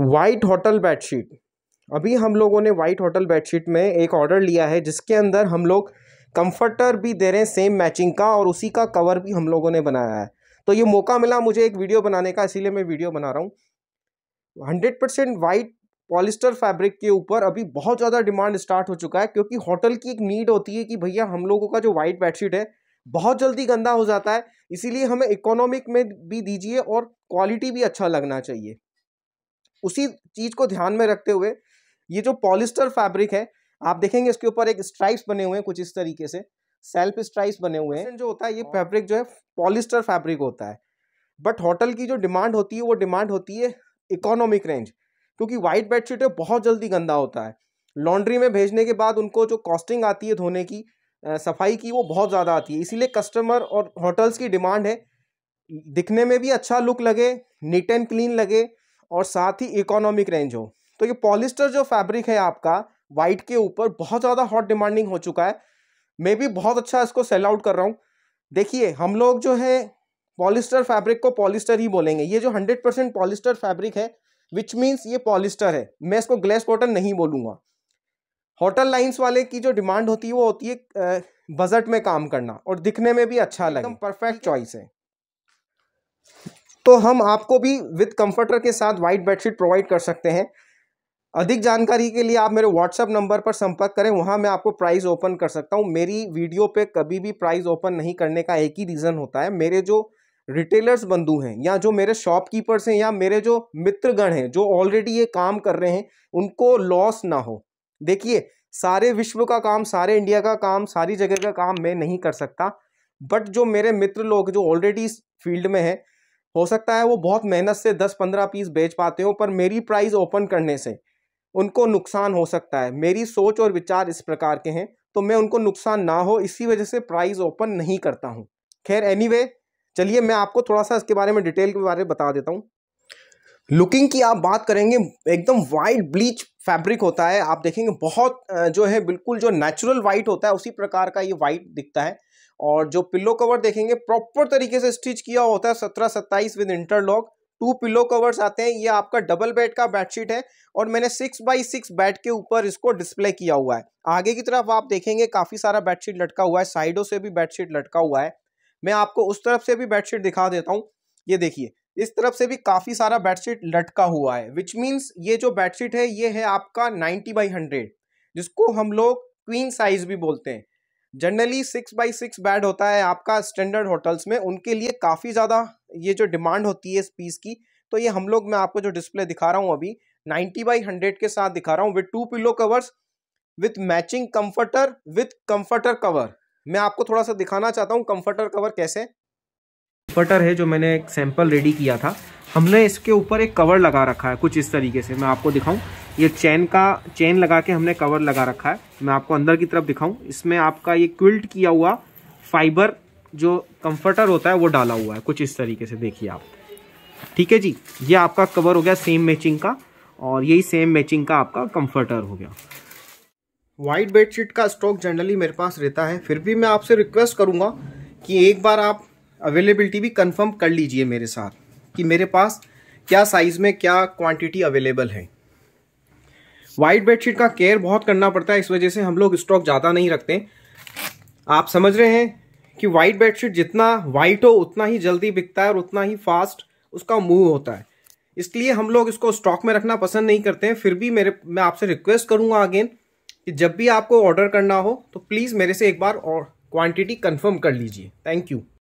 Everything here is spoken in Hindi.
वाइट होटल बेडशीट अभी हम लोगों ने वाइट होटल बेडशीट में एक ऑर्डर लिया है जिसके अंदर हम लोग कंफर्टर भी दे रहे हैं सेम मैचिंग का और उसी का कवर भी हम लोगों ने बनाया है तो ये मौका मिला मुझे एक वीडियो बनाने का इसीलिए मैं वीडियो बना रहा हूँ hundred percent white polyester fabric के ऊपर अभी बहुत ज़्यादा डिमांड स्टार्ट हो चुका है क्योंकि होटल की एक नीड होती है कि भैया हम लोगों का जो वाइट बेडशीट है बहुत जल्दी गंदा हो जाता है इसीलिए हमें इकोनॉमिक में भी दीजिए और क्वालिटी भी अच्छा लगना चाहिए उसी चीज़ को ध्यान में रखते हुए ये जो पॉलिस्टर फैब्रिक है आप देखेंगे इसके ऊपर एक स्ट्राइप्स बने हुए हैं कुछ इस तरीके से सेल्फ स्ट्राइप्स बने हुए हैं जो होता है ये फैब्रिक हाँ। जो है पॉलिस्टर फैब्रिक होता है बट होटल की जो डिमांड होती है वो डिमांड होती है इकोनॉमिक रेंज क्योंकि वाइट बेडशीट है बहुत जल्दी गंदा होता है लॉन्ड्री में भेजने के बाद उनको जो कॉस्टिंग आती है धोने की सफाई की वो बहुत ज़्यादा आती है इसीलिए कस्टमर और होटल्स की डिमांड है दिखने में भी अच्छा लुक लगे नीट एंड क्लीन लगे और साथ ही इकोनॉमिक रेंज हो तो ये पॉलिस्टर जो फैब्रिक है आपका वाइट के ऊपर बहुत ज़्यादा हॉट डिमांडिंग हो चुका है मैं भी बहुत अच्छा इसको सेल आउट कर रहा हूँ देखिए हम लोग जो है पॉलिस्टर फैब्रिक को पॉलिस्टर ही बोलेंगे ये जो हंड्रेड परसेंट पॉलिस्टर फैब्रिक है विच मीन्स ये पॉलिस्टर है मैं इसको ग्लेस कॉटन नहीं बोलूँगा होटल लाइन्स वाले की जो डिमांड होती है वो होती है बजट में काम करना और दिखने में भी अच्छा लगे परफेक्ट चॉइस है तो हम आपको भी विद कंफर्टर के साथ वाइट बेडशीट प्रोवाइड कर सकते हैं अधिक जानकारी के लिए आप मेरे व्हाट्सअप नंबर पर संपर्क करें वहाँ मैं आपको प्राइस ओपन कर सकता हूँ मेरी वीडियो पे कभी भी प्राइस ओपन नहीं करने का एक ही रीज़न होता है मेरे जो रिटेलर्स बंधु हैं या जो मेरे शॉपकीपर्स हैं या मेरे जो मित्रगण हैं जो ऑलरेडी ये काम कर रहे हैं उनको लॉस ना हो देखिए सारे विश्व का काम सारे इंडिया का काम सारी जगह का काम मैं नहीं कर सकता बट जो मेरे मित्र लोग जो ऑलरेडी इस फील्ड में हैं हो सकता है वो बहुत मेहनत से दस पंद्रह पीस बेच पाते हो पर मेरी प्राइस ओपन करने से उनको नुकसान हो सकता है मेरी सोच और विचार इस प्रकार के हैं तो मैं उनको नुकसान ना हो इसी वजह से प्राइस ओपन नहीं करता हूँ खैर एनी चलिए मैं आपको थोड़ा सा इसके बारे में डिटेल के बारे में बता देता हूँ लुकिंग की आप बात करेंगे एकदम वाइट ब्लीच फैब्रिक होता है आप देखेंगे बहुत जो है बिल्कुल जो नेचुरल वाइट होता है उसी प्रकार का ये वाइट दिखता है और जो पिल्लो कवर देखेंगे प्रॉपर तरीके से स्टिच किया होता है सत्रह सत्ताईस with interlock two pillow covers आते हैं ये आपका डबल बेड का बेडशीट है और मैंने सिक्स बाई सिक्स बेड के ऊपर इसको डिस्प्ले किया हुआ है आगे की तरफ आप देखेंगे काफ़ी सारा बेडशीट लटका हुआ है साइडों से भी बेडशीट लटका हुआ है मैं आपको उस तरफ से भी बेडशीट दिखा देता हूँ ये देखिए इस तरफ से भी काफ़ी सारा बेडशीट लटका हुआ है विच मीन्स ये जो बेडशीट है ये है आपका नाइन्टी बाई हंड्रेड जिसको हम लोग क्वीन साइज भी बोलते हैं generally six by six bed होता है आपका स्टैंडर्ड होटल्स में उनके लिए काफ़ी ज़्यादा ये जो डिमांड होती है इस पीस की तो ये हम लोग मैं आपको जो डिस्प्ले दिखा रहा हूँ अभी नाइन्टी बाई हंड्रेड के साथ दिखा रहा हूँ with two pillow covers with matching comforter with comforter cover मैं आपको थोड़ा सा दिखाना चाहता हूँ कम्फर्टर कवर कैसे कम्फर्टर है जो मैंने एक सैम्पल रेडी किया था हमने इसके ऊपर एक कवर लगा रखा है कुछ इस तरीके से मैं आपको दिखाऊँ ये चैन का चैन लगा के हमने कवर लगा रखा है मैं आपको अंदर की तरफ दिखाऊं इसमें आपका ये क्विल्ट किया हुआ फाइबर जो कंफर्टर होता है वो डाला हुआ है कुछ इस तरीके से देखिए आप ठीक है जी ये आपका कवर हो गया सेम मैचिंग का और यही सेम मैचिंग का आपका कंफर्टर हो गया वाइट बेडशीट का स्टॉक जनरली मेरे पास रहता है फिर भी मैं आपसे रिक्वेस्ट करूँगा कि एक बार आप अवेलेबिलिटी भी कन्फर्म कर लीजिए मेरे साथ कि मेरे पास क्या साइज़ में क्या क्वांटिटी अवेलेबल है वाइट बेडशीट का केयर बहुत करना पड़ता है इस वजह से हम लोग स्टॉक ज़्यादा नहीं रखते आप समझ रहे हैं कि वाइट बेडशीट जितना वाइट हो उतना ही जल्दी बिकता है और उतना ही फास्ट उसका मूव होता है इसलिए हम लोग इसको स्टॉक में रखना पसंद नहीं करते हैं फिर भी मेरे मैं आपसे रिक्वेस्ट करूंगा अगेन कि जब भी आपको ऑर्डर करना हो तो प्लीज़ मेरे से एक बार और क्वांटिटी कंफर्म कर लीजिए थैंक यू